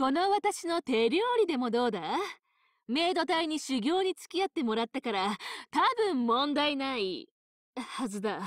この私の手料理でもどうだメイド隊に修行に付き合ってもらったから、多分問題ないはずだ。